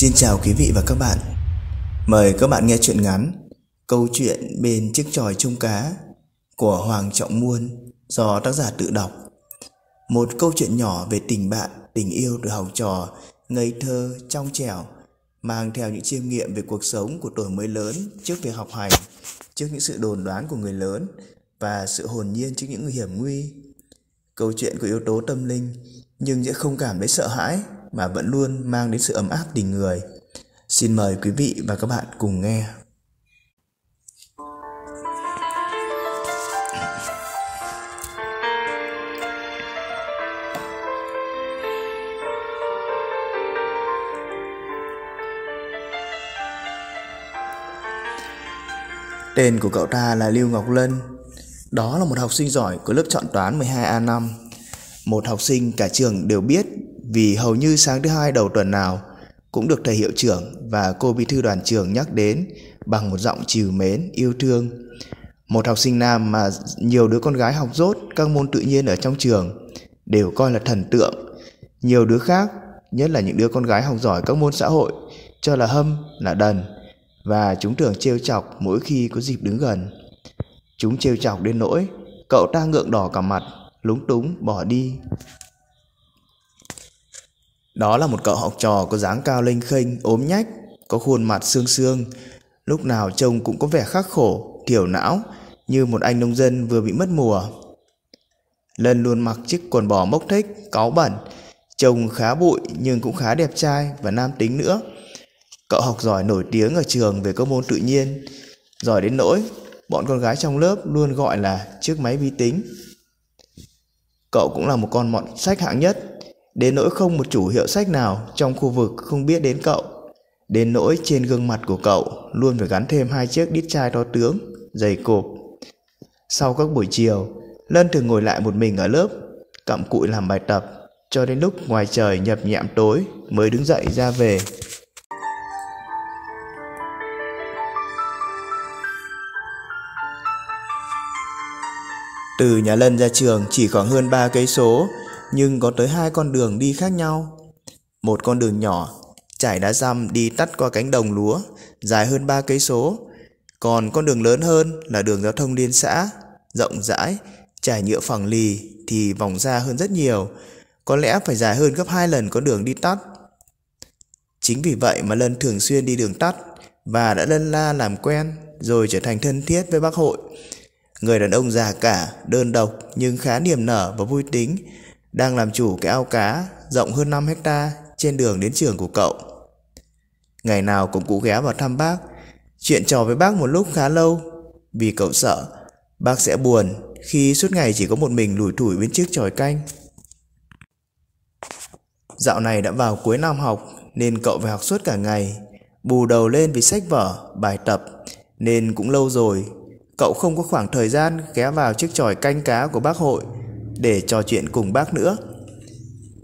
Xin chào quý vị và các bạn. Mời các bạn nghe truyện ngắn Câu chuyện bên chiếc tròi chung cá của Hoàng Trọng Muôn do tác giả tự đọc. Một câu chuyện nhỏ về tình bạn, tình yêu được học trò, ngây thơ, trong trẻo, mang theo những chiêm nghiệm về cuộc sống của tuổi mới lớn trước việc học hành, trước những sự đồn đoán của người lớn và sự hồn nhiên trước những hiểm nguy. Câu chuyện có yếu tố tâm linh nhưng sẽ không cảm thấy sợ hãi mà vẫn luôn mang đến sự ấm áp tình người. Xin mời quý vị và các bạn cùng nghe. Tên của cậu ta là Lưu Ngọc Lân. Đó là một học sinh giỏi của lớp chọn toán 12A5. Một học sinh cả trường đều biết vì hầu như sáng thứ hai đầu tuần nào cũng được thầy hiệu trưởng và cô bí thư đoàn trường nhắc đến bằng một giọng trìu mến, yêu thương. Một học sinh nam mà nhiều đứa con gái học dốt các môn tự nhiên ở trong trường đều coi là thần tượng. Nhiều đứa khác, nhất là những đứa con gái học giỏi các môn xã hội, cho là hâm, là đần và chúng thường trêu chọc mỗi khi có dịp đứng gần. Chúng trêu chọc đến nỗi cậu ta ngượng đỏ cả mặt, lúng túng bỏ đi. Đó là một cậu học trò có dáng cao lênh khênh, ốm nhách, có khuôn mặt xương xương, lúc nào trông cũng có vẻ khắc khổ, thiểu não, như một anh nông dân vừa bị mất mùa. Lân luôn mặc chiếc quần bò mốc thích, cáu bẩn, trông khá bụi nhưng cũng khá đẹp trai và nam tính nữa. Cậu học giỏi nổi tiếng ở trường về các môn tự nhiên, giỏi đến nỗi bọn con gái trong lớp luôn gọi là chiếc máy vi tính. Cậu cũng là một con mọn sách hạng nhất, đến nỗi không một chủ hiệu sách nào trong khu vực không biết đến cậu đến nỗi trên gương mặt của cậu luôn phải gắn thêm hai chiếc đít chai to tướng dày cộp sau các buổi chiều lân thường ngồi lại một mình ở lớp cặm cụi làm bài tập cho đến lúc ngoài trời nhập nhẹm tối mới đứng dậy ra về từ nhà lân ra trường chỉ khoảng hơn ba cây số nhưng có tới hai con đường đi khác nhau. Một con đường nhỏ trải đá răm đi tắt qua cánh đồng lúa dài hơn 3 cây số, còn con đường lớn hơn là đường giao thông liên xã, rộng rãi, trải nhựa phẳng lì thì vòng ra hơn rất nhiều, có lẽ phải dài hơn gấp hai lần con đường đi tắt. Chính vì vậy mà Lân thường xuyên đi đường tắt và đã lân la làm quen rồi trở thành thân thiết với bác hội. Người đàn ông già cả, đơn độc nhưng khá niềm nở và vui tính, đang làm chủ cái ao cá rộng hơn 5 hecta trên đường đến trường của cậu. Ngày nào cũng cũ ghé vào thăm bác, chuyện trò với bác một lúc khá lâu vì cậu sợ bác sẽ buồn khi suốt ngày chỉ có một mình lủi thủi bên chiếc tròi canh. Dạo này đã vào cuối năm học nên cậu phải học suốt cả ngày, bù đầu lên vì sách vở, bài tập nên cũng lâu rồi cậu không có khoảng thời gian ghé vào chiếc tròi canh cá của bác hội để trò chuyện cùng bác nữa.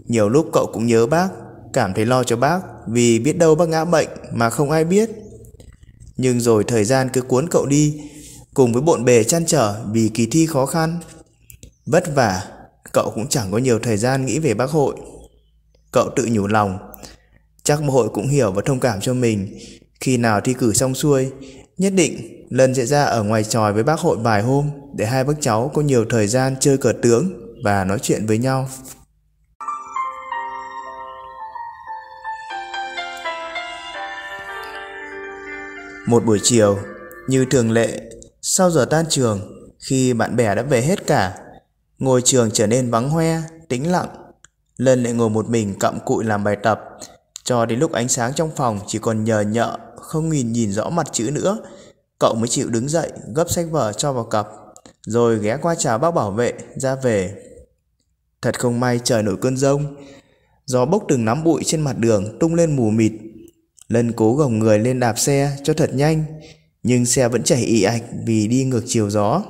Nhiều lúc cậu cũng nhớ bác, cảm thấy lo cho bác vì biết đâu bác ngã bệnh mà không ai biết. Nhưng rồi thời gian cứ cuốn cậu đi cùng với bộn bề chăn trở vì kỳ thi khó khăn. Vất vả, cậu cũng chẳng có nhiều thời gian nghĩ về bác hội. Cậu tự nhủ lòng, chắc bác hội cũng hiểu và thông cảm cho mình. Khi nào thi cử xong xuôi, nhất định lần sẽ ra ở ngoài tròi với bác hội vài hôm để hai bác cháu có nhiều thời gian chơi cờ tướng và nói chuyện với nhau một buổi chiều như thường lệ sau giờ tan trường khi bạn bè đã về hết cả ngôi trường trở nên vắng hoe tĩnh lặng lân lại ngồi một mình cặm cụi làm bài tập cho đến lúc ánh sáng trong phòng chỉ còn nhờ nhợ không nhìn nhìn rõ mặt chữ nữa cậu mới chịu đứng dậy gấp sách vở cho vào cặp rồi ghé qua chào bác bảo vệ ra về. Thật không may trời nổi cơn rông, gió bốc từng nắm bụi trên mặt đường tung lên mù mịt. Lân cố gồng người lên đạp xe cho thật nhanh, nhưng xe vẫn chảy ị ạch vì đi ngược chiều gió.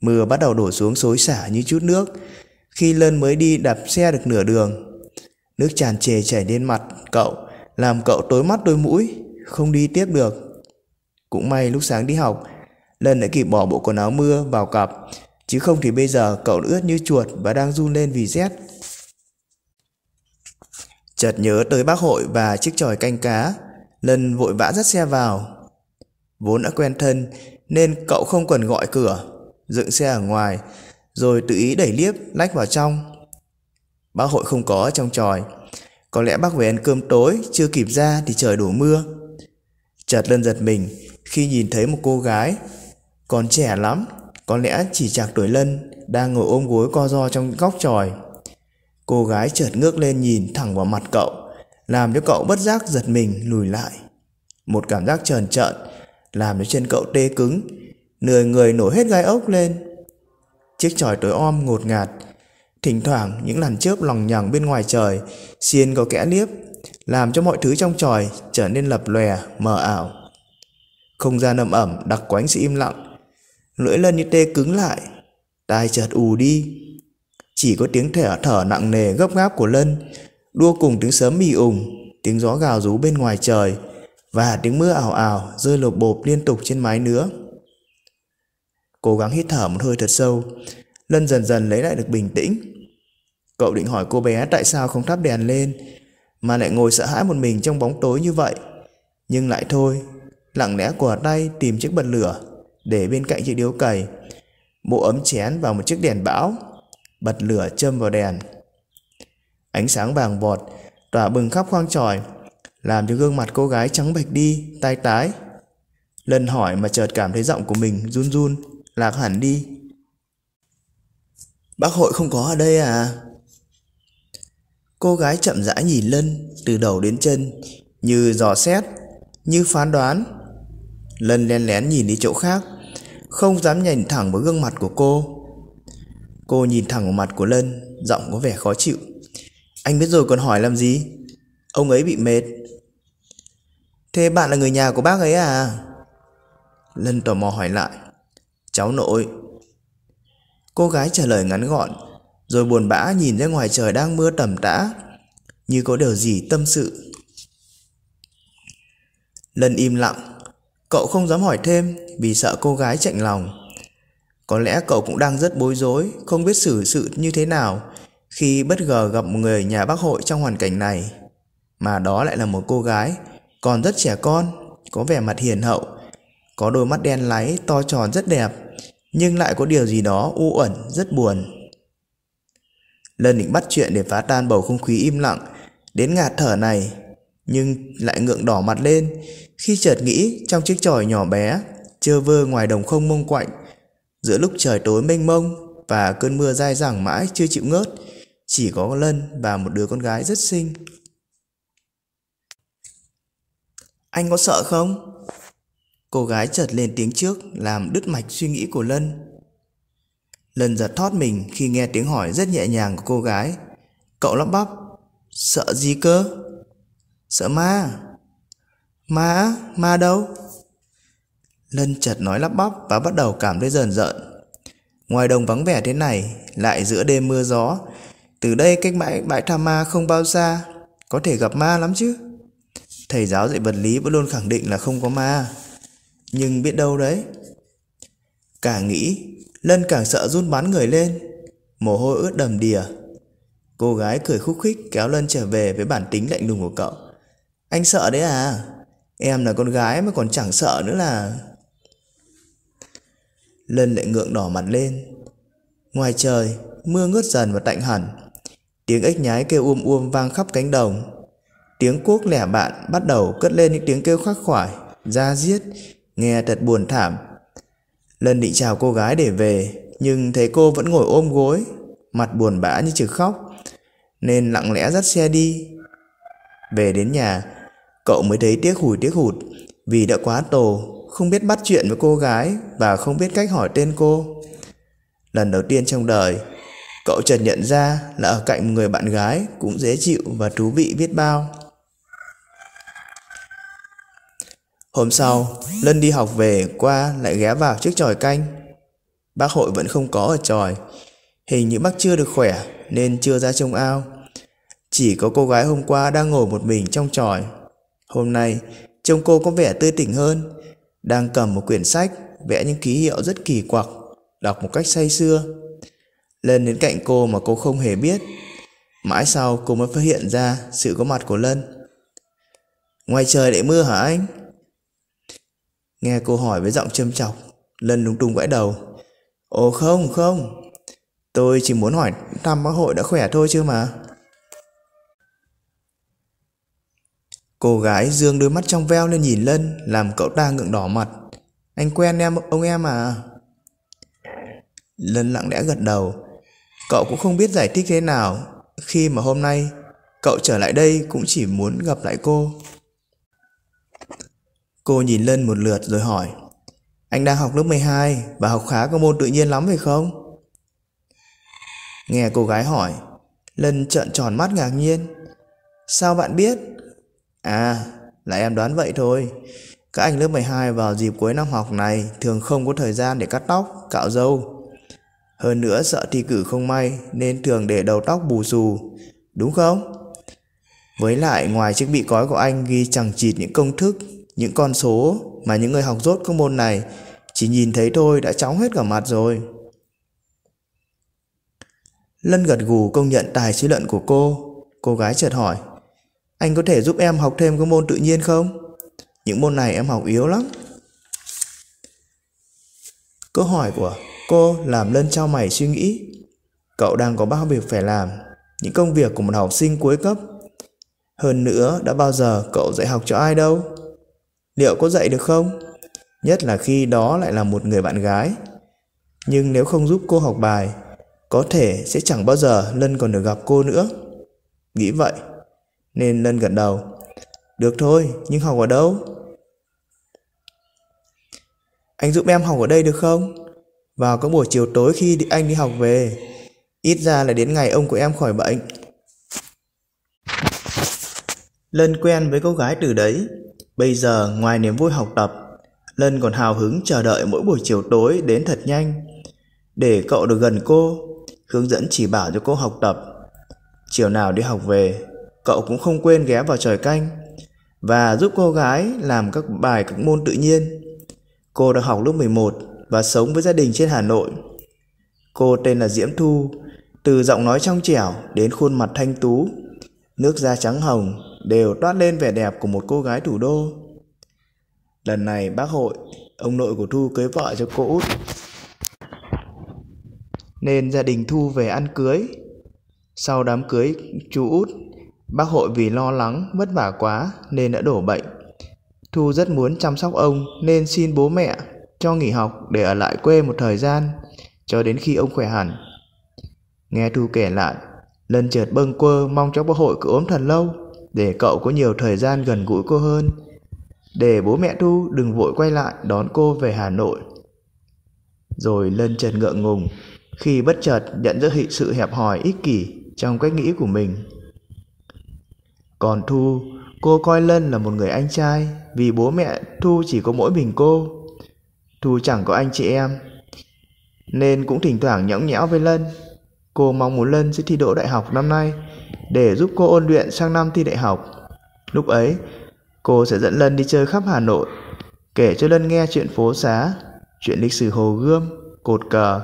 Mưa bắt đầu đổ xuống xối xả như chút nước, khi Lân mới đi đạp xe được nửa đường. Nước tràn trề chảy lên mặt cậu, làm cậu tối mắt đôi mũi, không đi tiếp được. Cũng may lúc sáng đi học, Lân đã kịp bỏ bộ quần áo mưa vào cặp, chứ không thì bây giờ cậu ướt như chuột và đang run lên vì rét. Chợt nhớ tới bác hội và chiếc tròi canh cá, Lân vội vã dắt xe vào. Vốn đã quen thân nên cậu không cần gọi cửa, dựng xe ở ngoài, rồi tự ý đẩy liếp lách vào trong. Bác hội không có trong tròi, có lẽ bác về ăn cơm tối chưa kịp ra thì trời đổ mưa. Chợt Lân giật mình khi nhìn thấy một cô gái còn trẻ lắm, có lẽ chỉ chạc tuổi lân, đang ngồi ôm gối co ro trong góc tròi. Cô gái chợt ngước lên nhìn thẳng vào mặt cậu, làm cho cậu bất giác giật mình lùi lại. Một cảm giác trờn trợn, làm cho chân cậu tê cứng, nửa người nổi hết gai ốc lên. Chiếc tròi tối om ngột ngạt, thỉnh thoảng những làn chớp lòng nhằng bên ngoài trời, xiên có kẽ liếp, làm cho mọi thứ trong tròi trở nên lập lòe, mờ ảo. Không gian ẩm ẩm đặc quánh sự im lặng, Lưỡi lân như tê cứng lại, tai chợt ù đi. Chỉ có tiếng thở thở nặng nề gấp gáp của Lân, đua cùng tiếng sớm mì ủng, tiếng gió gào rú bên ngoài trời và tiếng mưa ảo ảo rơi lộp bộp liên tục trên mái nữa. Cố gắng hít thở một hơi thật sâu, Lân dần dần lấy lại được bình tĩnh. Cậu định hỏi cô bé tại sao không thắp đèn lên mà lại ngồi sợ hãi một mình trong bóng tối như vậy. Nhưng lại thôi, lặng lẽ của tay tìm chiếc bật lửa để bên cạnh chiếc điếu cày, bộ ấm chén vào một chiếc đèn bão, bật lửa châm vào đèn. Ánh sáng vàng vọt, tỏa bừng khắp khoang tròi, làm cho gương mặt cô gái trắng bệch đi, tai tái. Lần hỏi mà chợt cảm thấy giọng của mình run run, lạc hẳn đi. Bác hội không có ở đây à? Cô gái chậm rãi nhìn Lân từ đầu đến chân, như dò xét, như phán đoán. Lân len lén nhìn đi chỗ khác, không dám nhìn thẳng vào gương mặt của cô. Cô nhìn thẳng vào mặt của Lân, giọng có vẻ khó chịu. Anh biết rồi còn hỏi làm gì? Ông ấy bị mệt. Thế bạn là người nhà của bác ấy à? Lân tò mò hỏi lại. Cháu nội. Cô gái trả lời ngắn gọn, rồi buồn bã nhìn ra ngoài trời đang mưa tầm tã, như có điều gì tâm sự. Lân im lặng, Cậu không dám hỏi thêm vì sợ cô gái chạnh lòng. Có lẽ cậu cũng đang rất bối rối, không biết xử sự như thế nào khi bất ngờ gặp một người nhà bác hội trong hoàn cảnh này. Mà đó lại là một cô gái, còn rất trẻ con, có vẻ mặt hiền hậu, có đôi mắt đen láy to tròn rất đẹp, nhưng lại có điều gì đó u uẩn, rất buồn. lần định bắt chuyện để phá tan bầu không khí im lặng, đến ngạt thở này nhưng lại ngượng đỏ mặt lên khi chợt nghĩ trong chiếc chòi nhỏ bé chơ vơ ngoài đồng không mông quạnh giữa lúc trời tối mênh mông và cơn mưa dai dẳng mãi chưa chịu ngớt chỉ có lân và một đứa con gái rất xinh anh có sợ không cô gái chợt lên tiếng trước làm đứt mạch suy nghĩ của lân lân giật thót mình khi nghe tiếng hỏi rất nhẹ nhàng của cô gái cậu lắp bắp sợ gì cơ Sợ ma Ma ma đâu Lân chợt nói lắp bắp và bắt đầu cảm thấy rờn rợn Ngoài đồng vắng vẻ thế này Lại giữa đêm mưa gió Từ đây cách bãi bãi tha ma không bao xa Có thể gặp ma lắm chứ Thầy giáo dạy vật lý vẫn luôn khẳng định là không có ma Nhưng biết đâu đấy Càng nghĩ Lân càng sợ run bắn người lên Mồ hôi ướt đầm đìa Cô gái cười khúc khích kéo Lân trở về với bản tính lạnh lùng của cậu anh sợ đấy à? Em là con gái mà còn chẳng sợ nữa là... Lân lại ngượng đỏ mặt lên. Ngoài trời, mưa ngớt dần và tạnh hẳn. Tiếng ếch nhái kêu uôm uôm vang khắp cánh đồng. Tiếng cuốc lẻ bạn bắt đầu cất lên những tiếng kêu khắc khoải, ra giết nghe thật buồn thảm. Lân định chào cô gái để về, nhưng thấy cô vẫn ngồi ôm gối, mặt buồn bã như chực khóc, nên lặng lẽ dắt xe đi. Về đến nhà, Cậu mới thấy tiếc hủi tiếc hụt vì đã quá tổ, không biết bắt chuyện với cô gái và không biết cách hỏi tên cô. Lần đầu tiên trong đời, cậu chợt nhận ra là ở cạnh người bạn gái cũng dễ chịu và thú vị biết bao. Hôm sau, Lân đi học về qua lại ghé vào chiếc tròi canh. Bác hội vẫn không có ở tròi. Hình như bác chưa được khỏe nên chưa ra trông ao. Chỉ có cô gái hôm qua đang ngồi một mình trong tròi Hôm nay, trông cô có vẻ tươi tỉnh hơn, đang cầm một quyển sách vẽ những ký hiệu rất kỳ quặc, đọc một cách say sưa. Lân đến cạnh cô mà cô không hề biết. Mãi sau cô mới phát hiện ra sự có mặt của Lân. Ngoài trời để mưa hả anh? Nghe cô hỏi với giọng châm chọc, Lân lúng túng gãi đầu. Ồ không, không, tôi chỉ muốn hỏi thăm bác hội đã khỏe thôi chứ mà. Cô gái dương đôi mắt trong veo lên nhìn Lân làm cậu ta ngượng đỏ mặt. Anh quen em ông em à? Lân lặng lẽ gật đầu. Cậu cũng không biết giải thích thế nào khi mà hôm nay cậu trở lại đây cũng chỉ muốn gặp lại cô. Cô nhìn Lân một lượt rồi hỏi Anh đang học lớp 12 và học khá các môn tự nhiên lắm phải không? Nghe cô gái hỏi Lân trợn tròn mắt ngạc nhiên Sao bạn biết? À, là em đoán vậy thôi. Các anh lớp 12 vào dịp cuối năm học này thường không có thời gian để cắt tóc, cạo râu. Hơn nữa sợ thi cử không may nên thường để đầu tóc bù xù, đúng không? Với lại ngoài chiếc bị cói của anh ghi chẳng chịt những công thức, những con số mà những người học rốt các môn này chỉ nhìn thấy thôi đã chóng hết cả mặt rồi. Lân gật gù công nhận tài suy luận của cô, cô gái chợt hỏi. Anh có thể giúp em học thêm các môn tự nhiên không? Những môn này em học yếu lắm. Câu hỏi của cô làm lân trao mày suy nghĩ. Cậu đang có bao việc phải làm, những công việc của một học sinh cuối cấp. Hơn nữa, đã bao giờ cậu dạy học cho ai đâu? Liệu có dạy được không? Nhất là khi đó lại là một người bạn gái. Nhưng nếu không giúp cô học bài, có thể sẽ chẳng bao giờ Lân còn được gặp cô nữa. Nghĩ vậy, nên Lân gật đầu. Được thôi, nhưng học ở đâu? Anh giúp em học ở đây được không? Vào các buổi chiều tối khi anh đi học về, ít ra là đến ngày ông của em khỏi bệnh. Lân quen với cô gái từ đấy, bây giờ ngoài niềm vui học tập, Lân còn hào hứng chờ đợi mỗi buổi chiều tối đến thật nhanh để cậu được gần cô, hướng dẫn chỉ bảo cho cô học tập. Chiều nào đi học về, cậu cũng không quên ghé vào trời canh và giúp cô gái làm các bài các môn tự nhiên. Cô đã học lớp 11 và sống với gia đình trên Hà Nội. Cô tên là Diễm Thu, từ giọng nói trong trẻo đến khuôn mặt thanh tú, nước da trắng hồng đều toát lên vẻ đẹp của một cô gái thủ đô. Lần này bác hội, ông nội của Thu cưới vợ cho cô Út. Nên gia đình Thu về ăn cưới. Sau đám cưới, chú Út Bác hội vì lo lắng, vất vả quá nên đã đổ bệnh. Thu rất muốn chăm sóc ông nên xin bố mẹ cho nghỉ học để ở lại quê một thời gian cho đến khi ông khỏe hẳn. Nghe Thu kể lại, lần trượt bâng quơ mong cho bác hội cứ ốm thần lâu để cậu có nhiều thời gian gần gũi cô hơn. Để bố mẹ Thu đừng vội quay lại đón cô về Hà Nội. Rồi lân trần ngượng ngùng khi bất chợt nhận ra sự hẹp hòi ích kỷ trong cách nghĩ của mình còn Thu, cô coi Lân là một người anh trai vì bố mẹ Thu chỉ có mỗi mình cô. Thu chẳng có anh chị em, nên cũng thỉnh thoảng nhõng nhẽo với Lân. Cô mong muốn Lân sẽ thi đỗ đại học năm nay để giúp cô ôn luyện sang năm thi đại học. Lúc ấy, cô sẽ dẫn Lân đi chơi khắp Hà Nội, kể cho Lân nghe chuyện phố xá, chuyện lịch sử Hồ Gươm, cột cờ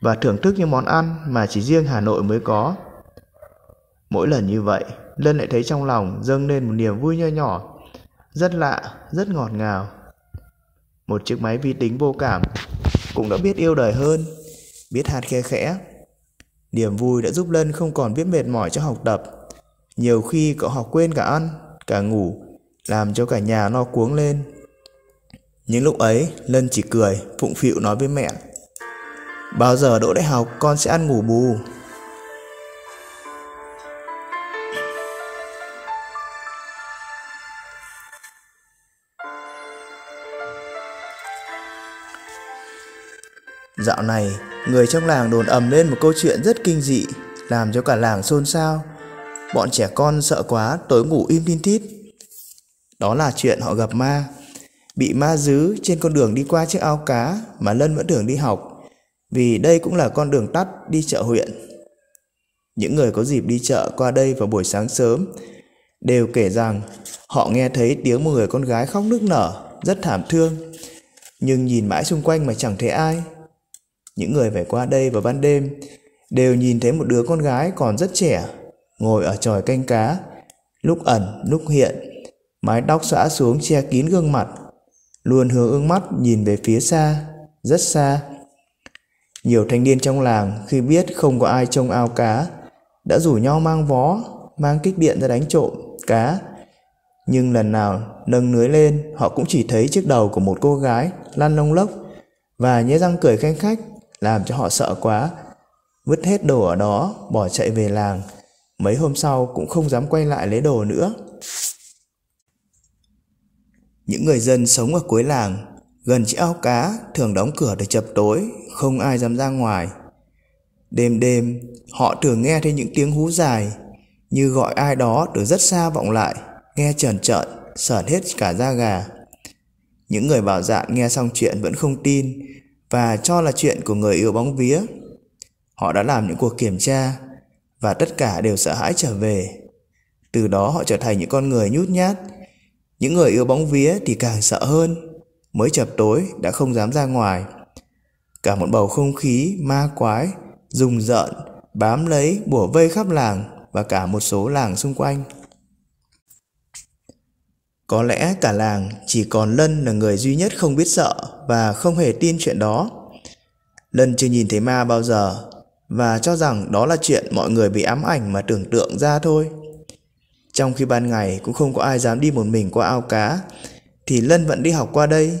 và thưởng thức những món ăn mà chỉ riêng Hà Nội mới có. Mỗi lần như vậy, Lân lại thấy trong lòng dâng lên một niềm vui nho nhỏ, rất lạ, rất ngọt ngào. Một chiếc máy vi tính vô cảm cũng đã biết yêu đời hơn, biết hạt khe khẽ. Niềm vui đã giúp Lân không còn biết mệt mỏi cho học tập. Nhiều khi cậu học quên cả ăn, cả ngủ, làm cho cả nhà lo cuống lên. Những lúc ấy, Lân chỉ cười, phụng phịu nói với mẹ. Bao giờ đỗ đại học con sẽ ăn ngủ bù. Dạo này, người trong làng đồn ầm lên một câu chuyện rất kinh dị, làm cho cả làng xôn xao. Bọn trẻ con sợ quá, tối ngủ im tin tít. Đó là chuyện họ gặp ma, bị ma dứ trên con đường đi qua chiếc ao cá mà Lân vẫn thường đi học, vì đây cũng là con đường tắt đi chợ huyện. Những người có dịp đi chợ qua đây vào buổi sáng sớm đều kể rằng họ nghe thấy tiếng một người con gái khóc nức nở, rất thảm thương, nhưng nhìn mãi xung quanh mà chẳng thấy ai, những người phải qua đây vào ban đêm đều nhìn thấy một đứa con gái còn rất trẻ ngồi ở tròi canh cá, lúc ẩn lúc hiện, mái tóc xõa xuống che kín gương mặt, luôn hướng ương mắt nhìn về phía xa, rất xa. Nhiều thanh niên trong làng khi biết không có ai trông ao cá đã rủ nhau mang vó, mang kích điện ra đánh trộm cá. Nhưng lần nào nâng lưới lên, họ cũng chỉ thấy chiếc đầu của một cô gái lăn lông lốc và nhếch răng cười khanh khách làm cho họ sợ quá, vứt hết đồ ở đó, bỏ chạy về làng. Mấy hôm sau cũng không dám quay lại lấy đồ nữa. Những người dân sống ở cuối làng, gần chiếc ao cá thường đóng cửa để chập tối, không ai dám ra ngoài. Đêm đêm, họ thường nghe thấy những tiếng hú dài, như gọi ai đó từ rất xa vọng lại, nghe trần trợn, sởn hết cả da gà. Những người bảo dạn nghe xong chuyện vẫn không tin, và cho là chuyện của người yêu bóng vía. Họ đã làm những cuộc kiểm tra và tất cả đều sợ hãi trở về. Từ đó họ trở thành những con người nhút nhát. Những người yêu bóng vía thì càng sợ hơn. Mới chập tối đã không dám ra ngoài. Cả một bầu không khí ma quái, rùng rợn, bám lấy, bủa vây khắp làng và cả một số làng xung quanh. Có lẽ cả làng chỉ còn Lân là người duy nhất không biết sợ và không hề tin chuyện đó. Lân chưa nhìn thấy ma bao giờ và cho rằng đó là chuyện mọi người bị ám ảnh mà tưởng tượng ra thôi. Trong khi ban ngày cũng không có ai dám đi một mình qua ao cá thì Lân vẫn đi học qua đây.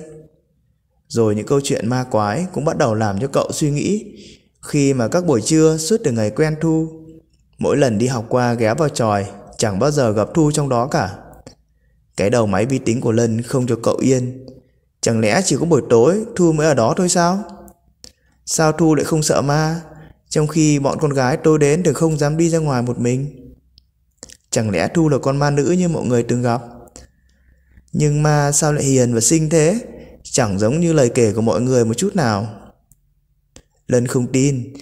Rồi những câu chuyện ma quái cũng bắt đầu làm cho cậu suy nghĩ khi mà các buổi trưa suốt từ ngày quen Thu mỗi lần đi học qua ghé vào tròi chẳng bao giờ gặp Thu trong đó cả. Cái đầu máy vi tính của Lân không cho cậu yên Chẳng lẽ chỉ có buổi tối Thu mới ở đó thôi sao? Sao Thu lại không sợ ma, trong khi bọn con gái tôi đến đều không dám đi ra ngoài một mình? Chẳng lẽ Thu là con ma nữ như mọi người từng gặp? Nhưng ma sao lại hiền và xinh thế? Chẳng giống như lời kể của mọi người một chút nào. Lân không tin,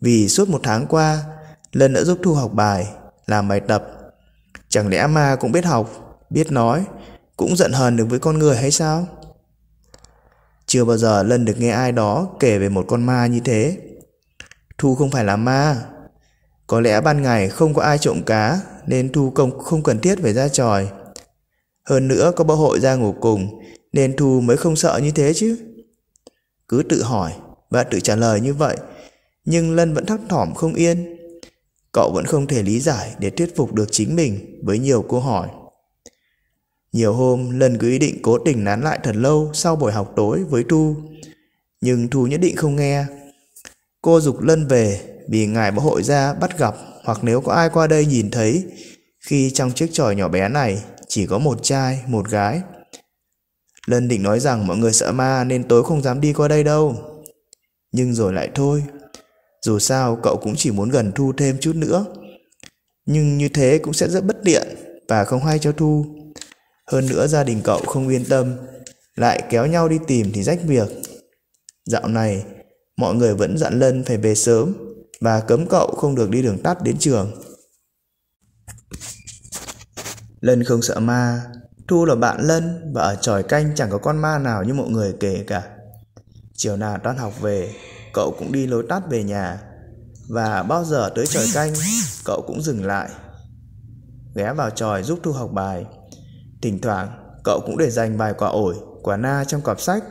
vì suốt một tháng qua, Lân đã giúp Thu học bài, làm bài tập. Chẳng lẽ ma cũng biết học, biết nói, cũng giận hờn được với con người hay sao? Chưa bao giờ Lân được nghe ai đó kể về một con ma như thế. Thu không phải là ma. Có lẽ ban ngày không có ai trộm cá nên Thu công không cần thiết phải ra tròi. Hơn nữa có bữa hội ra ngủ cùng nên Thu mới không sợ như thế chứ. Cứ tự hỏi và tự trả lời như vậy nhưng Lân vẫn thắc thỏm không yên. Cậu vẫn không thể lý giải để thuyết phục được chính mình với nhiều câu hỏi. Nhiều hôm lần cứ ý định cố tình nán lại thật lâu sau buổi học tối với Thu, nhưng Thu nhất định không nghe. Cô dục Lân về vì ngài bảo hội ra bắt gặp hoặc nếu có ai qua đây nhìn thấy khi trong chiếc tròi nhỏ bé này chỉ có một trai, một gái. Lân định nói rằng mọi người sợ ma nên tối không dám đi qua đây đâu. Nhưng rồi lại thôi, dù sao cậu cũng chỉ muốn gần Thu thêm chút nữa. Nhưng như thế cũng sẽ rất bất tiện và không hay cho Thu. Hơn nữa gia đình cậu không yên tâm, lại kéo nhau đi tìm thì rách việc. Dạo này, mọi người vẫn dặn Lân phải về sớm và cấm cậu không được đi đường tắt đến trường. Lân không sợ ma, Thu là bạn Lân và ở tròi canh chẳng có con ma nào như mọi người kể cả. Chiều nào tan học về, cậu cũng đi lối tắt về nhà và bao giờ tới tròi canh, cậu cũng dừng lại ghé vào tròi giúp Thu học bài. Thỉnh thoảng, cậu cũng để dành vài quả ổi, quả na trong cặp sách,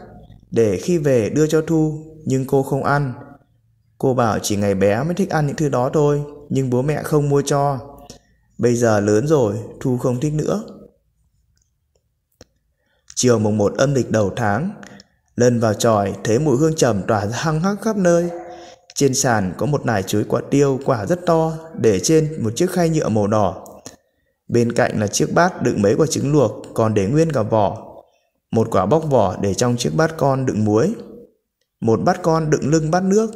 để khi về đưa cho Thu, nhưng cô không ăn. Cô bảo chỉ ngày bé mới thích ăn những thứ đó thôi, nhưng bố mẹ không mua cho. Bây giờ lớn rồi, Thu không thích nữa. Chiều mùng 1 âm lịch đầu tháng, lần vào tròi thấy mùi hương trầm tỏa hăng hắc khắp nơi. Trên sàn có một nải chuối quả tiêu quả rất to để trên một chiếc khay nhựa màu đỏ. Bên cạnh là chiếc bát đựng mấy quả trứng luộc còn để nguyên cả vỏ. Một quả bóc vỏ để trong chiếc bát con đựng muối. Một bát con đựng lưng bát nước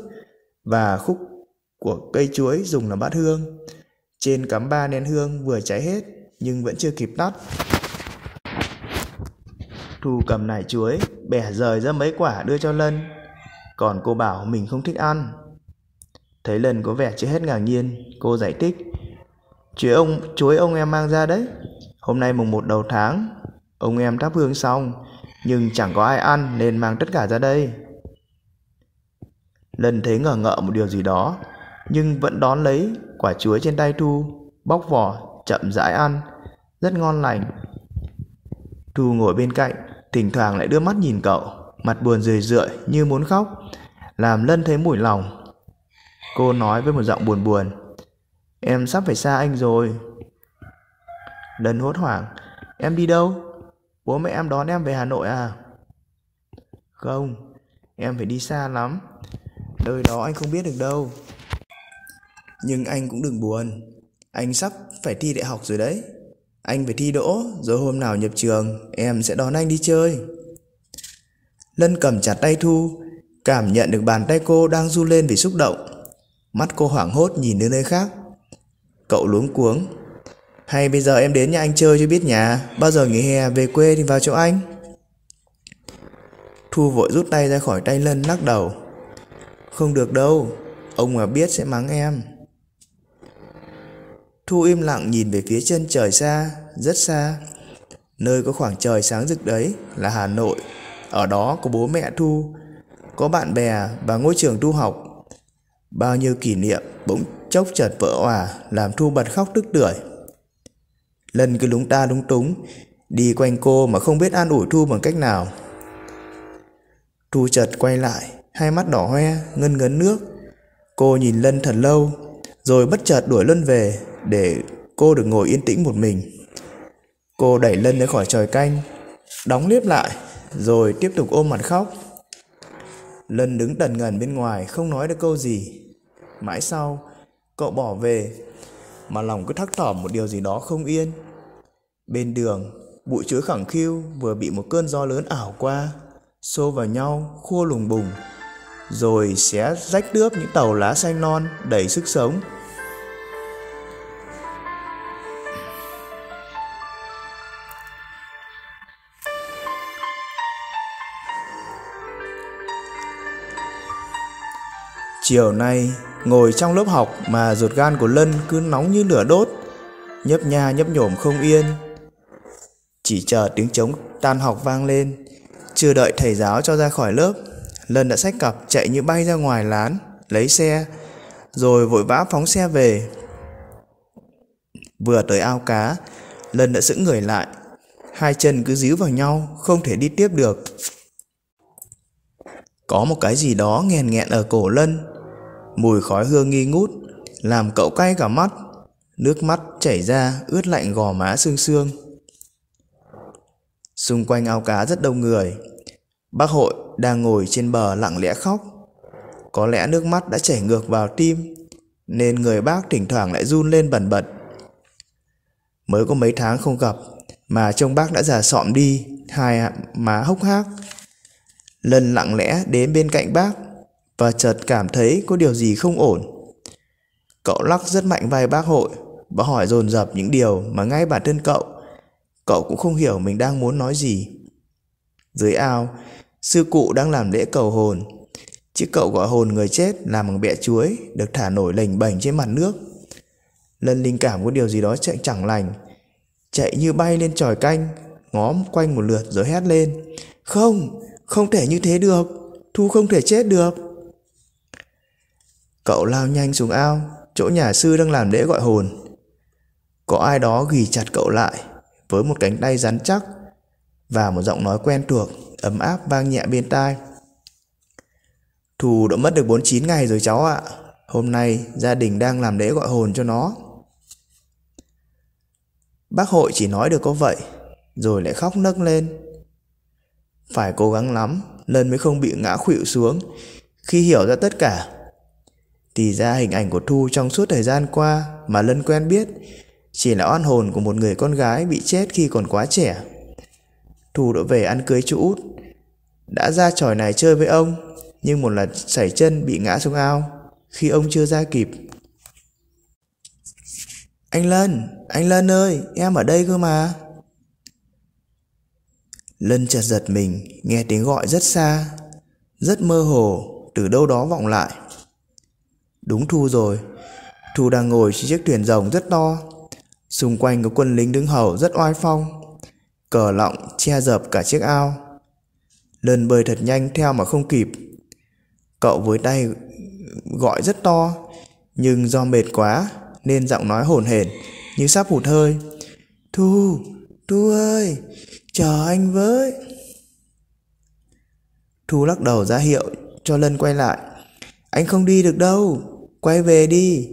và khúc của cây chuối dùng làm bát hương. Trên cắm ba nén hương vừa cháy hết nhưng vẫn chưa kịp tắt. Thu cầm nải chuối, bẻ rời ra mấy quả đưa cho Lân. Còn cô bảo mình không thích ăn. Thấy Lân có vẻ chưa hết ngạc nhiên, cô giải thích chuối ông chuối ông em mang ra đấy hôm nay mùng một đầu tháng ông em thắp hương xong nhưng chẳng có ai ăn nên mang tất cả ra đây lần thấy ngờ ngợ một điều gì đó nhưng vẫn đón lấy quả chuối trên tay thu bóc vỏ chậm rãi ăn rất ngon lành thu ngồi bên cạnh thỉnh thoảng lại đưa mắt nhìn cậu mặt buồn rười rượi như muốn khóc làm lân thấy mùi lòng cô nói với một giọng buồn buồn Em sắp phải xa anh rồi. Đần hốt hoảng. Em đi đâu? Bố mẹ em đón em về Hà Nội à? Không, em phải đi xa lắm. Đời đó anh không biết được đâu. Nhưng anh cũng đừng buồn. Anh sắp phải thi đại học rồi đấy. Anh phải thi đỗ, rồi hôm nào nhập trường, em sẽ đón anh đi chơi. Lân cầm chặt tay Thu, cảm nhận được bàn tay cô đang du lên vì xúc động. Mắt cô hoảng hốt nhìn đến nơi khác. Cậu luống cuống Hay bây giờ em đến nhà anh chơi cho biết nhà Bao giờ nghỉ hè về quê thì vào chỗ anh Thu vội rút tay ra khỏi tay Lân lắc đầu Không được đâu Ông mà biết sẽ mắng em Thu im lặng nhìn về phía chân trời xa Rất xa Nơi có khoảng trời sáng rực đấy Là Hà Nội Ở đó có bố mẹ Thu Có bạn bè và ngôi trường tu học Bao nhiêu kỷ niệm bỗng chốc chợt vỡ òa làm Thu bật khóc tức tưởi. Lân cứ lúng ta lúng túng, đi quanh cô mà không biết an ủi Thu bằng cách nào. Thu chợt quay lại, hai mắt đỏ hoe, ngân ngấn nước. Cô nhìn Lân thật lâu, rồi bất chợt đuổi Lân về để cô được ngồi yên tĩnh một mình. Cô đẩy Lân ra khỏi tròi canh, đóng liếp lại, rồi tiếp tục ôm mặt khóc. Lân đứng tần ngần bên ngoài không nói được câu gì. Mãi sau, cậu bỏ về mà lòng cứ thắc thỏm một điều gì đó không yên bên đường bụi chuối khẳng khiu vừa bị một cơn gió lớn ảo qua xô vào nhau khô lùng bùng rồi xé rách đướp những tàu lá xanh non đầy sức sống chiều nay ngồi trong lớp học mà ruột gan của lân cứ nóng như lửa đốt nhấp nha nhấp nhổm không yên chỉ chờ tiếng trống tan học vang lên chưa đợi thầy giáo cho ra khỏi lớp lân đã xách cặp chạy như bay ra ngoài lán lấy xe rồi vội vã phóng xe về vừa tới ao cá lân đã sững người lại hai chân cứ díu vào nhau không thể đi tiếp được có một cái gì đó nghèn nghẹn ở cổ lân Mùi khói hương nghi ngút Làm cậu cay cả mắt Nước mắt chảy ra ướt lạnh gò má xương xương Xung quanh ao cá rất đông người Bác hội đang ngồi trên bờ lặng lẽ khóc Có lẽ nước mắt đã chảy ngược vào tim Nên người bác thỉnh thoảng lại run lên bẩn bật Mới có mấy tháng không gặp Mà trông bác đã già sọm đi Hai má hốc hác Lần lặng lẽ đến bên cạnh bác và chợt cảm thấy có điều gì không ổn. Cậu lắc rất mạnh vai bác hội và hỏi dồn dập những điều mà ngay bản thân cậu, cậu cũng không hiểu mình đang muốn nói gì. Dưới ao, sư cụ đang làm lễ cầu hồn. Chiếc cậu gọi hồn người chết làm bằng bẹ chuối được thả nổi lềnh bềnh trên mặt nước. lần linh cảm có điều gì đó chạy chẳng lành, chạy như bay lên tròi canh, ngó quanh một lượt rồi hét lên. Không, không thể như thế được, Thu không thể chết được. Cậu lao nhanh xuống ao, chỗ nhà sư đang làm lễ gọi hồn. Có ai đó ghì chặt cậu lại với một cánh tay rắn chắc và một giọng nói quen thuộc, ấm áp vang nhẹ bên tai. Thù đã mất được 49 ngày rồi cháu ạ. Hôm nay gia đình đang làm lễ gọi hồn cho nó. Bác hội chỉ nói được có vậy, rồi lại khóc nấc lên. Phải cố gắng lắm, lần mới không bị ngã khuỵu xuống khi hiểu ra tất cả thì ra hình ảnh của Thu trong suốt thời gian qua mà Lân quen biết chỉ là oan hồn của một người con gái bị chết khi còn quá trẻ. Thu đã về ăn cưới chú Út. Đã ra tròi này chơi với ông, nhưng một lần sảy chân bị ngã xuống ao khi ông chưa ra kịp. Anh Lân, anh Lân ơi, em ở đây cơ mà. Lân chợt giật mình, nghe tiếng gọi rất xa, rất mơ hồ, từ đâu đó vọng lại. Đúng Thu rồi. Thu đang ngồi trên chiếc thuyền rồng rất to. Xung quanh có quân lính đứng hầu rất oai phong. Cờ lọng che dập cả chiếc ao. Lân bơi thật nhanh theo mà không kịp. Cậu với tay gọi rất to, nhưng do mệt quá nên giọng nói hổn hển như sắp hụt hơi. Thu, Thu ơi, chờ anh với. Thu lắc đầu ra hiệu cho Lân quay lại. Anh không đi được đâu, quay về đi.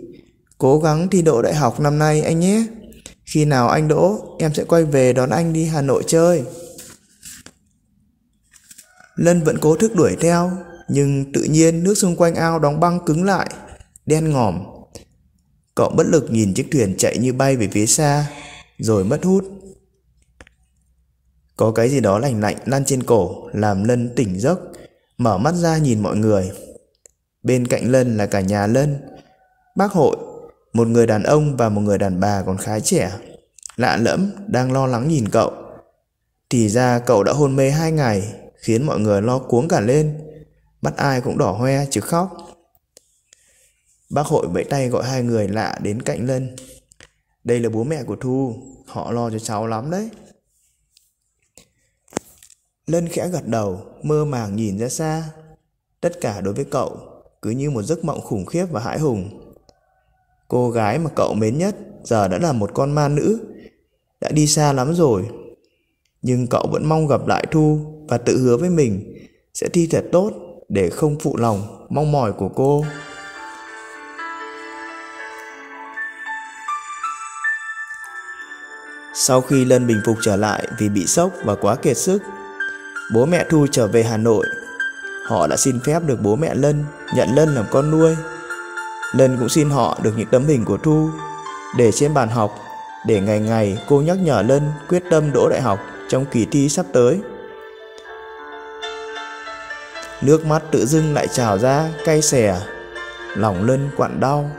Cố gắng thi đỗ đại học năm nay anh nhé. Khi nào anh đỗ, em sẽ quay về đón anh đi Hà Nội chơi. Lân vẫn cố thức đuổi theo, nhưng tự nhiên nước xung quanh ao đóng băng cứng lại, đen ngòm. Cậu bất lực nhìn chiếc thuyền chạy như bay về phía xa, rồi mất hút. Có cái gì đó lành lạnh lan trên cổ, làm Lân tỉnh giấc, mở mắt ra nhìn mọi người. Bên cạnh Lân là cả nhà Lân, bác hội, một người đàn ông và một người đàn bà còn khá trẻ. Lạ lẫm, đang lo lắng nhìn cậu. Thì ra cậu đã hôn mê hai ngày, khiến mọi người lo cuống cả lên. Bắt ai cũng đỏ hoe chứ khóc. Bác hội vẫy tay gọi hai người lạ đến cạnh Lân. Đây là bố mẹ của Thu, họ lo cho cháu lắm đấy. Lân khẽ gật đầu, mơ màng nhìn ra xa. Tất cả đối với cậu cứ như một giấc mộng khủng khiếp và hãi hùng. Cô gái mà cậu mến nhất giờ đã là một con ma nữ, đã đi xa lắm rồi. Nhưng cậu vẫn mong gặp lại Thu và tự hứa với mình sẽ thi thật tốt để không phụ lòng mong mỏi của cô. Sau khi Lân bình phục trở lại vì bị sốc và quá kiệt sức, bố mẹ Thu trở về Hà Nội. Họ đã xin phép được bố mẹ Lân nhận Lân làm con nuôi. Lân cũng xin họ được những tấm hình của Thu để trên bàn học để ngày ngày cô nhắc nhở Lân quyết tâm đỗ đại học trong kỳ thi sắp tới. Nước mắt tự dưng lại trào ra cay xè, lòng Lân quặn đau.